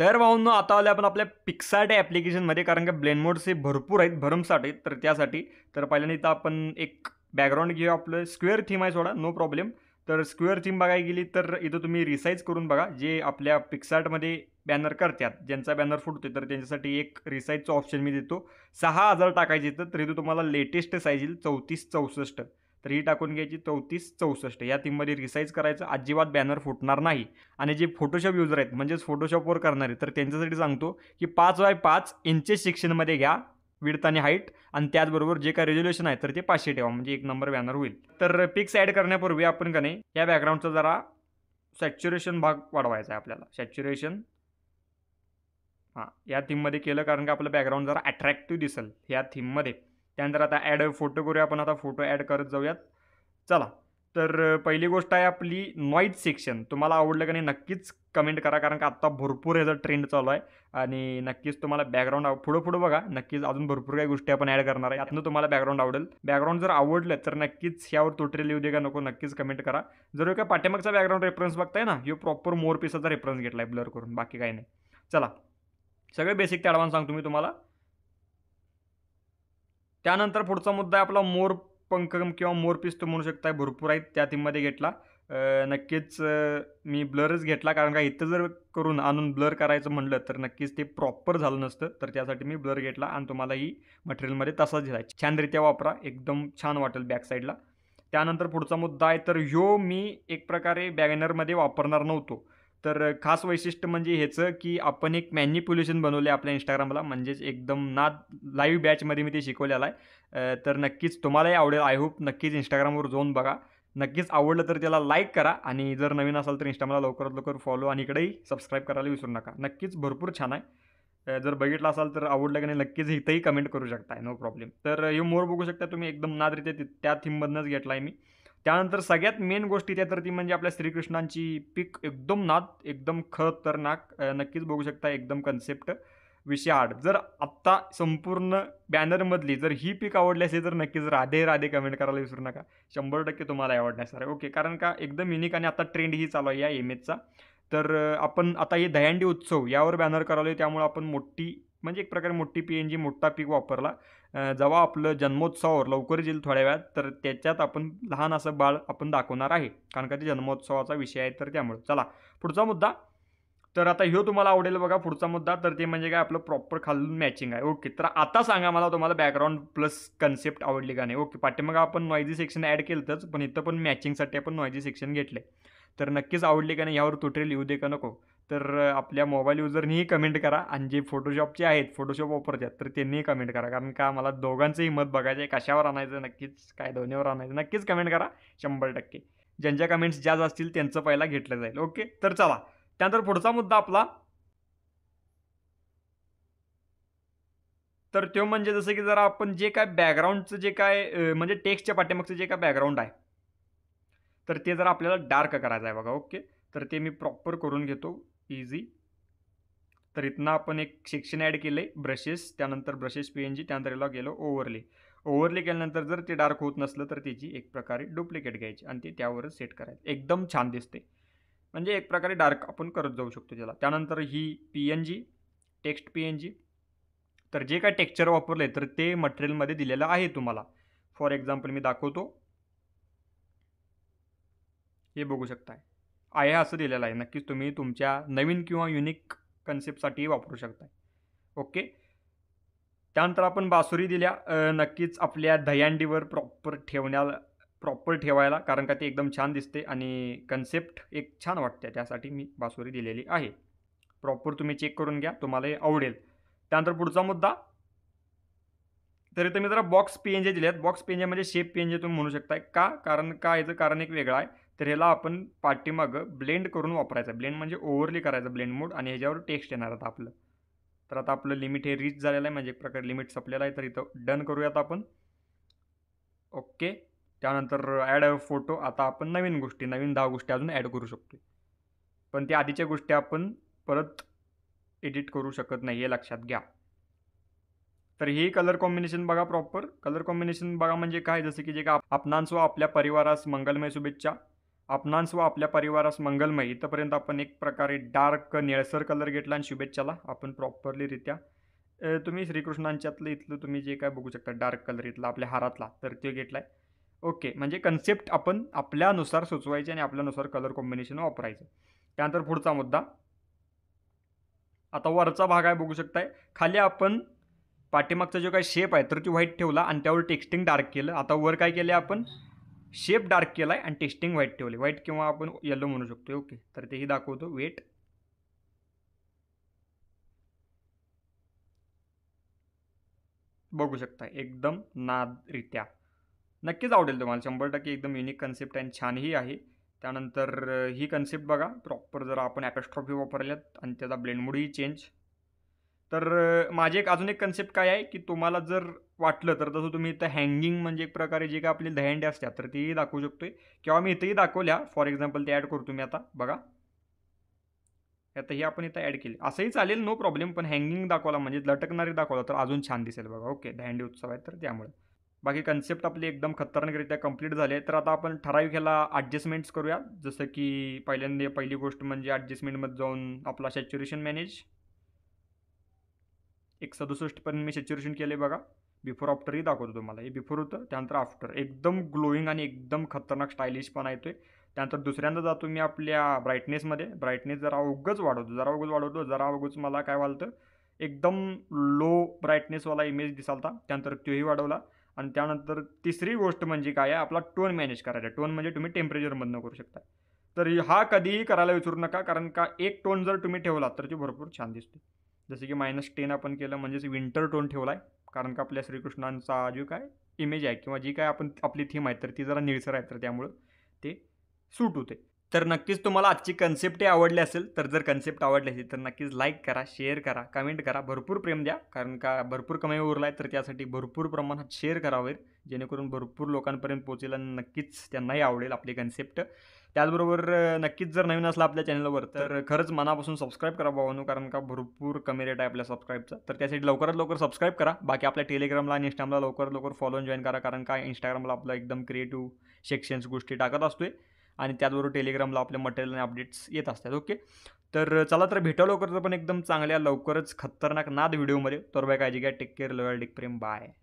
तर वाहून आता आलो आपण आपल्या पिक्सार्ट ॲप्लिकेशनमध्ये कारण का ब्लेन मोड्स हे भरपूर आहेत भरमसाट आहेत तर त्यासाठी तर पहिल्यांदा इथं आपण एक बॅकग्राऊंड घेऊ आपलं स्क्वेअर थीम आहे सोडा नो प्रॉब्लेम तर स्क्वेअर थीम बघायला गेली तर इथं तुम्ही रिसाईज करून बघा जे आपल्या पिक्सार्टमध्ये बॅनर करतात ज्यांचा बॅनर फुटतो तर त्यांच्यासाठी एक रिसाईजचं ऑप्शन मी देतो सहा हजार टाकायचे तर इथं तुम्हाला लेटेस्ट साईज येईल चौतीस चौसष्ट तर ही टाकून घ्यायची चौतीस चौसष्ट या थीममध्ये रिसाईज करायचं अजिबात बॅनर फुटणार नाही आणि जे फोटोशॉप युजर आहेत म्हणजेच फोटोशॉपवर करणारे तर त्यांच्यासाठी सांगतो की पाच बाय पाच इंचेस शिक्षणमध्ये घ्या विडथ आणि हाईट आणि त्याचबरोबर जे काय रेझोल्युशन आहे तर ते पाचशे ठेवा म्हणजे एक नंबर बॅनर होईल तर पिक्स ॲड करण्यापूर्वी आपण का नाही या बॅकग्राऊंडचा जरा सॅच्युरेशन भाग वाढवायचा आहे आपल्याला सॅच्युरेशन हां या थीममध्ये केलं कारण का आपलं बॅकग्राऊंड जरा अट्रॅक्टिव्ह दिसेल या थीममध्ये त्यानंतर आता ॲड फोटो करूया आपण आता फोटो ॲड करत जाऊयात चला तर पहिली गोष्ट आहे आपली नॉईज सेक्शन तुम्हाला आवडलं का नाही नक्कीच कमेंट करा कारण का आत्ता भरपूर ह्याचा ट्रेंड चालू आहे आणि नक्कीच तुम्हाला बॅकग्राऊंड पुढं पुढं बघा नक्कीच अजून भरपूर काही गोष्टी आपण ॲड करणार आहे यातनं तुम्हाला बॅकग्राऊंड आवडेल बॅकग्राऊंड जर आवडलं तर नक्कीच ह्यावर तोटरी लिहू दे का नको नक्कीच कमेंट करा जर का पाठीमागचा बॅकग्राऊंड रेफरन्स बघताय ना यो प्रॉपर मोर पिसाचा रेफरन्स घेतला आहे ब्लर करून बाकी काही नाही चला सगळे बेसिक ते ॲडव्हान्स सांगतो मी तुम्हाला त्यानंतर पुढचा मुद्दा आहे आपला मोर पंख किंवा मोर पिस्त म्हणू शकताय भरपूर आहेत त्या थीममध्ये घेतला नक्कीच मी ब्लरच घेतला कारण का इथं जर करून आणून ब्लर करायचं म्हणलं तर नक्कीच ते प्रॉपर झालं नसतं तर त्यासाठी मी ब्लर घेतला आणि तुम्हाला ही मटेरियलमध्ये तसाच दिला छानरित्या वापरा एकदम छान वाटेल बॅक साईडला त्यानंतर पुढचा मुद्दा आहे तर यो मी एक प्रकारे बॅगनरमध्ये वापरणार नव्हतो तर खास वैशिष्ट्य म्हणजे ह्याचं की आपण एक मॅन्युप्युलेशन बनवले आपल्या इंस्टाग्रामला म्हणजेच एकदम ना लाईव्ह बॅचमध्ये मी ते शिकवलेलं आहे तर नक्कीच तुम्हालाही आवडेल आय होप नक्कीच इंस्टाग्रामवर जाऊन बघा नक्कीच आवडलं तर त्याला लाईक करा आणि जर नवीन असाल तर इंस्टाग्रामला लवकरात लवकर फॉलो आणि इकडेही सबस्क्राईब करायला विसरू नका नक्कीच भरपूर छान आहे जर बघितलं असाल तर आवडलं की नाही नक्कीच इथंही कमेंट करू शकताय नो प्रॉब्लेम तर हे मोर बघू शकता तुम्ही एकदम नादरित्या त्या थीममधनंच घेतला आहे मी त्यानंतर सगळ्यात मेन गोष्ट इथे तर ती म्हणजे आपल्या श्रीकृष्णांची पीक एकदम नाद एकदम नाक नक्कीच बघू शकता एकदम कन्सेप्ट विषय आड जर आत्ता संपूर्ण बॅनरमधली जर ही पीक आवडली असेल तर नक्कीच राधे राधे कमेंट करायला विसरू नका शंभर टक्के तुम्हाला आवडणार आहे ओके कारण का एकदम युनिक आणि आता ट्रेंड ही चालू आहे या एचचा तर आपण आता हे दह्यांडी उत्सव यावर बॅनर करावले त्यामुळे आपण मोठी म्हणजे एक प्रकारे मोठी पी एन जी मोठा पीक वापरला जेव्हा आपलं जन्मोत्सवावर लवकर येईल थोड्या वेळात तर त्याच्यात आपण लहान असं बाळ आपण दाखवणार आहे कारण का ते जन्मोत्सवाचा विषय आहे तर त्यामुळे चला पुढचा मुद्दा तर आता ह्यो तुम्हाला आवडेल बघा पुढचा मुद्दा तर ते म्हणजे काय आपलं प्रॉपर खालून मॅचिंग आहे ओके तर आता सांगा मला तुम्हाला बॅकग्राऊंड प्लस कन्सेप्ट आवडली का नाही ओके पाठीमागं आपण नॉईजी सेक्शन ॲड केलंच पण इथं पण मॅचिंगसाठी आपण नॉईजी सेक्शन घेतलं तर नक्कीच आवडली का नाही यावर तुटेल येऊ दे का नको तर आपल्या मोबाईल युजरनीही कमेंट करा आणि जे फोटोशॉपचे आहेत फोटोशॉप वापरतात तर त्यांनीही कमेंट करा कारण का मला दोघांचंही मत बघायचं आहे कशावर आणायचं नक्कीच काय दोन्हीवर आणायचं नक्कीच कमेंट करा शंभर टक्के ज्यांच्या कमेंट्स ज्या असतील त्यांचं पहिला घेतलं जाईल ओके तर चला त्यानंतर पुढचा मुद्दा आपला तर तो म्हणजे जसं की जरा आपण जे काय बॅकग्राऊंडचं जे काय म्हणजे टेक्स्टच्या पाठीमागचं जे काय बॅकग्राऊंड आहे तर ते जरा आपल्याला डार्क करायचं आहे बघा ओके तर ते मी प्रॉपर करून घेतो इझी तर इथनं आपण एक सेक्शन ॲड केले ब्रशेस त्यानंतर ब्रशेस पी एन जी त्यानंतर याला गेलो ओव्हरले ओव्हरले केल्यानंतर जर ते डार्क होत नसलं तर त्याची एक प्रकारे डुप्लिकेट घ्यायची आणि ते त्यावरच सेट करायचं एकदम छान दिसते म्हणजे एक प्रकारे डार्क आपण करत जाऊ शकतो त्याला त्यानंतर ही P N G text P N G तर जे काय टेक्स्चर वापरले तर ते मटेरियलमध्ये दिलेलं आहे तुम्हाला फॉर एक्झाम्पल मी दाखवतो हे बघू शकताय आहे असं दिलेलं आहे नक्कीच तुम्ही तुमच्या नवीन किंवा युनिक कन्सेप्टसाठी वापरू शकता ओके त्यानंतर आपण बासुरी दिल्या नक्कीच आपल्या दह्यांडीवर प्रॉपर ठेवण्याला प्रॉपर ठेवायला कारण का ते एकदम छान दिसते आणि कन्सेप्ट एक छान वाटते त्यासाठी मी बासुरी दिलेली आहे प्रॉपर तुम्ही चेक करून घ्या तुम्हाला आवडेल त्यानंतर पुढचा मुद्दा तर इथं जरा बॉक्स जे दिले आहेत बॉक्स जे म्हणजे शेप जे तुम्ही म्हणू शकताय का कारण का याचं कारण एक वेगळं आहे तर ह्याला आपण पाठीमागं ब्लेंड करून वापरायचं आहे ब्लेंड म्हणजे ओव्हरली करायचं ब्लेंड मोड आणि ह्याच्यावर टेक्स्ट येणार आता आपलं तर आता आपलं लिमिट हे रीच झालेलं आहे म्हणजे एक प्रकारे लिमिट संपलेलं आहे तर इथं डन करूयात आपण ओके त्यानंतर ॲड फोटो आता आपण नवीन गोष्टी नवीन दहा गोष्टी अजून ॲड करू शकतो पण त्या आधीच्या गोष्टी आपण परत एडिट करू शकत नाही हे लक्षात घ्या तर हे कलर कॉम्बिनेशन बघा प्रॉपर कलर कॉम्बिनेशन बघा म्हणजे काय जसं की जे का आपणांस व आपल्या परिवारास मंगलमय शुभेच्छा आपणांस व आपल्या परिवारास मंगलमय इथंपर्यंत आपण एक प्रकारे डार्क निळसर कलर घेतला आणि शुभेच्छाला आपण प्रॉपरलीरित्या तुम्ही श्रीकृष्णांच्यातलं इथलं तुम्ही जे काय बघू शकता डार्क कलर इथला आपल्या हारातला तर ते घेतला ओके म्हणजे कन्सेप्ट आपण आपल्यानुसार सुचवायचे आणि आपल्यानुसार कलर कॉम्बिनेशन वापरायचं त्यानंतर पुढचा मुद्दा आता वरचा भाग आहे बघू शकताय खाली आपण पाठीमागचा जो काही शेप आहे तर तो व्हाईट ठेवला आणि त्यावर टेक्स्टिंग डार्क केलं आता वर काय केलं आपण शेप डार्क केला आहे आणि टेक्स्टिंग व्हाईट ठेवली व्हाईट किंवा आपण येलो म्हणू शकतो ओके तर तेही दाखवतो वेट बघू शकता एकदम नादरित्या नक्कीच आवडेल तुम्हाला शंभर टक्के एकदम युनिक कन्सेप्ट आणि छानही आहे त्यानंतर ही कन्सेप्ट बघा प्रॉपर जर आपण ॲपॅस्ट्रॉफी वापरल्यात आणि त्याचा ब्लेंडमुडही चेंज तर माझे एक अजून एक कन्सेप्ट काय आहे की तुम्हाला जर वाटलं तर तसं तुम्ही इथं हँगिंग म्हणजे एक प्रकारे जे काय आपली दहेंडे असतात तर तेही दाखवू शकतोय किंवा मी इथंही दाखवल्या फॉर एक्झाम्पल ते ॲड करू मी आता बघा आताही हे आपण इथं ॲड केली असंही चालेल नो प्रॉब्लेम पण हँगिंग दाखवला म्हणजे लटकणारी दाखवला तर अजून छान दिसेल बघा ओके दहेंडे उत्सव आहे तर त्यामुळे बाकी कन्सेप्ट आपली एकदम खतरनाकरीत्या कंप्लीट झाले तर आता आपण ठराविक ह्याला ॲडजस्टमेंट्स करूया जसं की पहिल्यांदा पहिली गोष्ट म्हणजे ॲडजस्टमेंटमध्ये जाऊन आपला सॅच्युरेशन मॅनेज एक पर्यंत मी सॅच्युरेशन केले बघा बिफोर आफ्टरही दाखवतो तुम्हाला हे बिफोर होतं त्यानंतर आफ्टर एकदम ग्लोईंग आणि एकदम खतरनाक स्टायलिश येतो आहे त्यानंतर दुसऱ्यांदा जातो मी आपल्या ब्राईटनेसमध्ये ब्राईटनेस जरा अवघंच वाढवतो जरा अवघंच वाढवतो जरा अवघच मला काय वालतं एकदम लो ब्राईटनेसवाला इमेज दिसालता त्यानंतर तोही वाढवला आणि त्यानंतर तिसरी गोष्ट म्हणजे काय आहे आपला टोन मॅनेज करायचा टोन म्हणजे तुम्ही टेम्परेचरमधनं करू शकता तर हा कधीही करायला विचारू नका कारण का एक टोन जर तुम्ही ठेवला तर तो भरपूर छान दिसतो जसे की मायनस टेन आपण केलं म्हणजेच विंटर टोन ठेवला आहे कारण का आपल्या श्रीकृष्णांचा जो काय इमेज आहे किंवा जी काय आपण आपली थीम आहे तर ती जरा निळसर आहे तर त्यामुळं ते सूट होते तर नक्कीच तुम्हाला आजची कन्सेप्टही आवडली असेल तर जर कन्सेप्ट आवडली असेल तर नक्कीच लाईक करा शेअर करा कमेंट करा भरपूर प्रेम द्या कारण का भरपूर कमाई उरला आहे तर त्यासाठी भरपूर प्रमाणात शेअर करावे जेणेकरून भरपूर लोकांपर्यंत पोहोचेल आणि नक्कीच त्यांनाही आवडेल आपली कन्सेप्ट त्याचबरोबर नक्कीच जर नवीन असला आपल्या चॅनलवर तर खरंच मनापासून सबस्क्राईब करा भावानो कारण का भरपूर कमी रेट आहे आपल्या सबस्क्राईबचा तर त्यासाठी लवकरात लवकर सबस्क्राईब करा बाकी आपल्या टेलिग्रामला आणि इंस्टाग्रामला लवकरात लवकर फॉलो जॉईन करा कारण का इंस्टाग्रामला आपला एकदम क्रिएटिव्ह सेक्शन्स गोष्टी टाकत असतोय आणि त्याचबरोबर टेलिग्रामला आपल्या मटेरियल आणि अपडेट्स येत असतात ओके तर चला तर भेटा लवकर पण एकदम चांगल्या लवकरच खतरनाक नाद व्हिडिओमध्ये तर बाय काळजी घ्या टेक केअर लोयल डिक प्रेम बाय